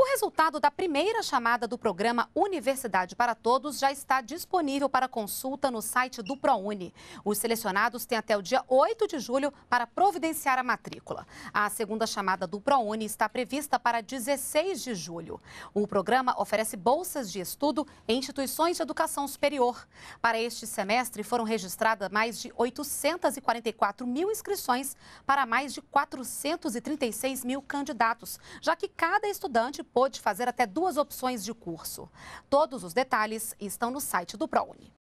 O resultado da primeira chamada do programa Universidade para Todos já está disponível para consulta no site do ProUni. Os selecionados têm até o dia 8 de julho para providenciar a matrícula. A segunda chamada do ProUni está prevista para 16 de julho. O programa oferece bolsas de estudo em instituições de educação superior. Para este semestre foram registradas mais de 844 mil inscrições para mais de 436 mil candidatos, já que cada estudante pôde fazer até duas opções de curso. Todos os detalhes estão no site do ProUni.